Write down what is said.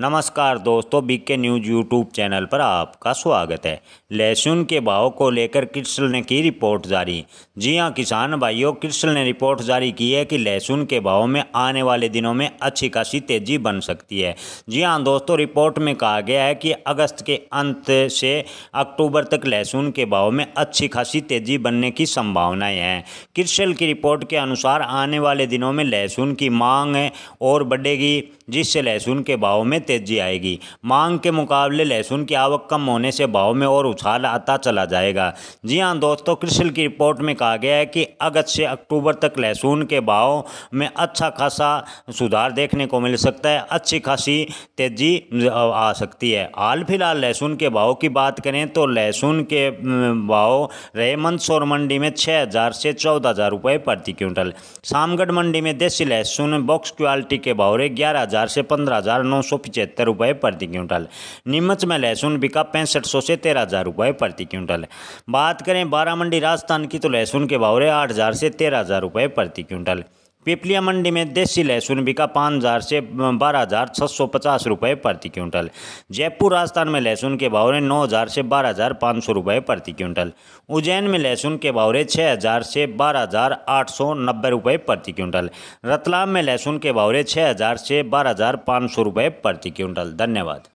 नमस्कार दोस्तों BK news YouTube channel पर आपका स्वागत है लहसुन के भाव को लेकर किसल ने की रिपोर्ट जारी जी हां किसान भाइयों किसल ने रिपोर्ट जारी की है कि लहसुन के भाव में आने वाले दिनों में अच्छी खासी तेजी बन सकती है जी हां दोस्तों रिपोर्ट में कहा गया है कि अगस्त के अंत से अक्टूबर तक लहसुन के भाव में अच्छी खासी तेजी बनने की संभावनाएँ हैं किसल की रिपोर्ट के अनुसार आने वाले दिनों में लहसुन की मांग और बढ़ेगी जिससे लहसुन के भाव में तेजी आएगी मांग के मुकाबले लहसुन की आवक कम होने से भाव में और उछाल आता चला जाएगा जी हाँ दोस्तों कृषि की रिपोर्ट में कहा गया है कि अगस्त से अक्टूबर तक लहसुन के भाव में अच्छा खासा सुधार देखने को मिल सकता है अच्छी खासी तेजी आ सकती है हाल फिलहाल लहसुन के भाव की बात करें तो लहसुन के भाव रहे मंदसौर मंडी में छः हज़ार से चौदह हज़ार रुपये प्रति क्विंटल शामगढ़ मंडी में देसी लहसुन बॉक्स क्वालिटी के भाव रहे ग्यारह हज़ार से पंद्रह हज़ार नौ सौ पिचहत्तर रुपये प्रति क्विंटल नीमच में लहसुन बिका पैंसठ सौ से तेरह हज़ार रुपये प्रति क्विंटल बात करें बारामंडी राजस्थान की तो लहसुन के भाव रहे आठ हज़ार से तेरह हज़ार रुपये प्रति क्विंटल पिपलिया मंडी में देसी लहसुन बिका पाँच हज़ार से बारह हज़ार छः सौ पचास रुपये प्रति क्विंटल जयपुर राजस्थान में लहसुन के भाव रहे नौ हज़ार से बारह हज़ार पाँच सौ रुपये प्रति क्विंटल उज्जैन में लहसुन के भाव रहे छः हज़ार से बारह हज़ार आठ सौ नब्बे रुपये प्रति क्विंटल रतलाम में लहसुन के भाव रहे छः हज़ार से बारह हज़ार पाँच सौ रुपये प्रति क्विंटल धन्यवाद